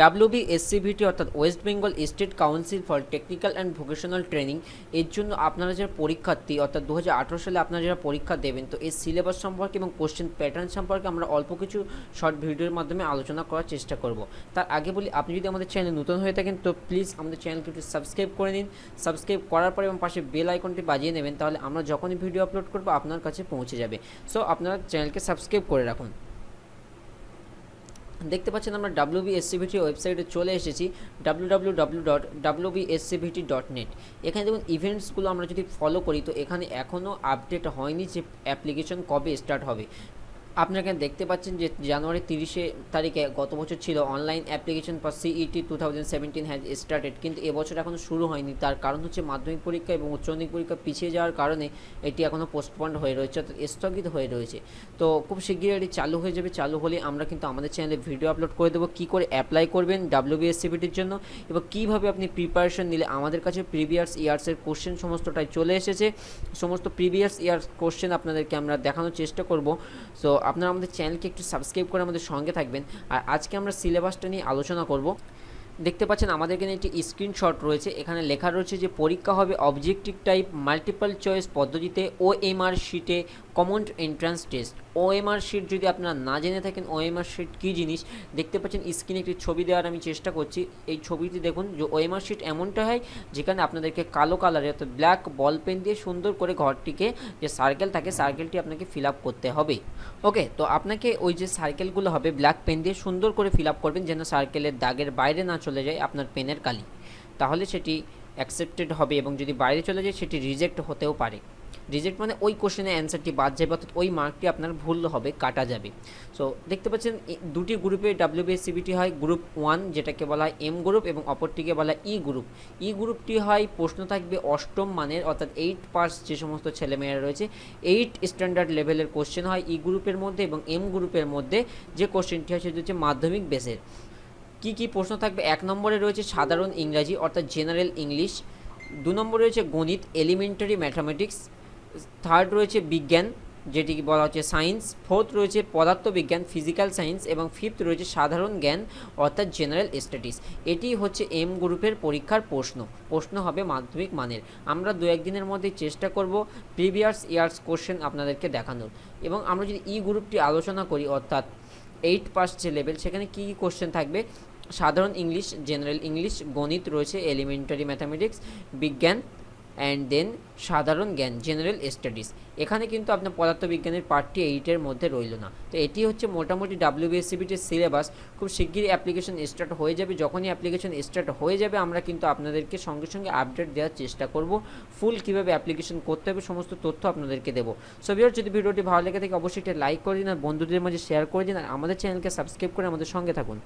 ডাব্লিউবিএসসিভিটি অর্থাৎ west Bengal state council for technical and vocational training এর জন্য আপনারা যারা পরীক্ষার্থী অর্থাৎ দু সালে আপনারা যারা পরীক্ষা দেবেন তো এই সিলেবাস সম্পর্কে এবং কোশ্চেন প্যাটার্ন সম্পর্কে আমরা অল্প কিছু শর্ট ভিডিওর মাধ্যমে আলোচনা করার চেষ্টা করব তার আগে বলি আপনি যদি আমাদের চ্যানেল নতুন হয়ে থাকেন তো প্লিজ আমাদের চ্যানেলকে একটু সাবস্ক্রাইব করে নিন সাবস্ক্রাইব করার পরে এবং পাশে বেল আইকনটি বাজিয়ে নেবেন তাহলে আমরা যখনই ভিডিও আপলোড করব আপনার কাছে পৌঁছে যাবে সো আপনারা চ্যানেলকে সাবস্ক্রাইব করে রাখুন দেখতে পাচ্ছেন আমরা ডাব্লু বিএসসিভিটির ওয়েবসাইটে চলে এসেছি W dot W BSCVT dot net এখানে দেখুন ইভেন্টসগুলো আমরা যদি ফলো করি তো এখানে এখনও আপডেট হয়নি যে অ্যাপ্লিকেশন কবে স্টার্ট হবে আপনারা এখানে দেখতে পাচ্ছেন যে জানুয়ারি তিরিশে তারিখে গত বছর ছিল online application for CET two thousand seventeen has started কিন্তু এবছর এখনও শুরু হয়নি তার কারণ হচ্ছে মাধ্যমিক পরীক্ষা এবং উচ্চমাধ্যমিক পরীক্ষা পিছিয়ে যাওয়ার কারণে এটি এখনও পোস্টপন্ড হয়ে রয়েছে অর্থাৎ স্থগিত হয়ে রয়েছে তো খুব শীঘ্রই এটি চালু হয়ে যাবে চালু হলে আমরা কিন্তু আমাদের চ্যানেলে ভিডিও আপলোড করে দেবো কী করে অ্যাপ্লাই করবেন ডাব্লিউবিএসসিপিটির জন্য এবং কীভাবে আপনি প্রিপারেশন নিলে আমাদের কাছে প্রিভিয়াস ইয়ার্সের কোশ্চেন সমস্তটাই চলে এসেছে সমস্ত প্রিভিয়াস ইয়ার্স কোশ্চেন আপনাদেরকে আমরা দেখানোর চেষ্টা করব সো আপনারা আমাদের চ্যানেলকে একটু সাবস্ক্রাইব করে আমাদের সঙ্গে থাকবেন আর আজকে আমরা সিলেবাসটা নিয়ে আলোচনা করব দেখতে পাচ্ছেন আমাদের এখানে একটি স্ক্রিনশট রয়েছে এখানে লেখা রয়েছে যে পরীক্ষা হবে অবজেক্টিভ টাইপ মাল্টিপল চয়েস পদ্ধতিতে ও আর শিটে common entrance test OMR sheet যদি আপনারা না জেনে থাকেন ওএমআর শিট কী জিনিস দেখতে পাচ্ছেন স্ক্রিনে একটি ছবি দেওয়ার আমি চেষ্টা করছি এই ছবিটি দেখুন যে ওএমআর শিট এমনটা হয় যেখানে আপনাদেরকে কালো কালারে অর্থাৎ ব্ল্যাক বল পেন দিয়ে সুন্দর করে ঘরটিকে যে সার্কেল থাকে সার্কেলটি আপনাকে ফিল করতে হবে ওকে তো আপনাকে ওই যে সার্কেলগুলো হবে ব্ল্যাক পেন দিয়ে সুন্দর করে ফিল করবেন যেন সার্কেলের দাগের বাইরে না চলে যায় আপনার পেনের কালি তাহলে সেটি অ্যাকসেপ্টেড হবে এবং যদি বাইরে চলে যায় সেটি রিজেক্ট হতেও পারে রিজেক্ট মানে ওই কোশ্চেনের অ্যান্সারটি বাদ যাবে অর্থাৎ ওই মার্কটি আপনার ভুল হবে কাটা যাবে সো দেখতে পাচ্ছেন দুটি গ্রুপে ডাব্লিউবিএসসিবিটি হয় গ্রুপ ওয়ান যেটাকে বলা হয় এম গ্রুপ এবং অপরটিকে বলা হয় ই গ্রুপ ই গ্রুপটি হয় প্রশ্ন থাকবে অষ্টম মানের অর্থাৎ এইট পাস যে সমস্ত ছেলেমেয়েরা রয়েছে এইট স্ট্যান্ডার্ড লেভেলের কোশ্চেন হয় ই e গ্রুপের মধ্যে এবং এম গ্রুপের মধ্যে যে কোশ্চেনটি হয় সেটি হচ্ছে মাধ্যমিক বেসের কী কী প্রশ্ন থাকবে এক নম্বরে রয়েছে সাধারণ ইংরাজি অর্থাৎ জেনারেল ইংলিশ দু নম্বর রয়েছে গণিত এলিমেন্টারি ম্যাথামেটিক্স থার্ড রয়েছে বিজ্ঞান যেটিকে বলা হচ্ছে সায়েন্স ফোর্থ রয়েছে পদার্থবিজ্ঞান ফিজিক্যাল সায়েন্স এবং ফিফথ রয়েছে সাধারণ জ্ঞান অর্থাৎ জেনারেল স্টাডিজ এটি হচ্ছে এম গ্রুপের পরীক্ষার প্রশ্ন প্রশ্ন হবে মাধ্যমিক মানের আমরা দু একদিনের মধ্যে চেষ্টা করব প্রিভিয়াস ইয়ার্স কোশ্চেন আপনাদেরকে দেখানোর এবং আমরা যদি ই e গ্রুপটি আলোচনা করি অর্থাৎ এইট পাস যে লেভেল সেখানে কী কী কোশ্চেন থাকবে সাধারণ ইংলিশ জেনারেল ইংলিশ গণিত রয়েছে এলিমেন্টারি ম্যাথামেটিক্স বিজ্ঞান অ্যান্ড দেন সাধারণ জ্ঞান জেনারেল স্টাডিজ এখানে কিন্তু আপনার পদার্থবিজ্ঞানের পার্টটি এইটের মধ্যে রইল না তো এটি হচ্ছে মোটামুটি ডাব্লিউবিএসসিবিটির সিলেবাস খুব শিগগির অ্যাপ্লিকেশন স্টার্ট হয়ে যাবে যখনই অ্যাপ্লিকেশন স্টার্ট হয়ে যাবে আমরা কিন্তু আপনাদেরকে সঙ্গে সঙ্গে আপডেট দেওয়ার চেষ্টা করব ফুল কীভাবে অ্যাপ্লিকেশন করতে হবে সমস্ত তথ্য আপনাদেরকে দেবো সো যদি ভিডিওটি ভালো লেগে থাকে অবশ্যই এটা লাইক করে দিন আর বন্ধুদের মাঝে শেয়ার করে দিন আর আমাদের চ্যানেলকে সাবস্ক্রাইব করে আমাদের সঙ্গে থাকুন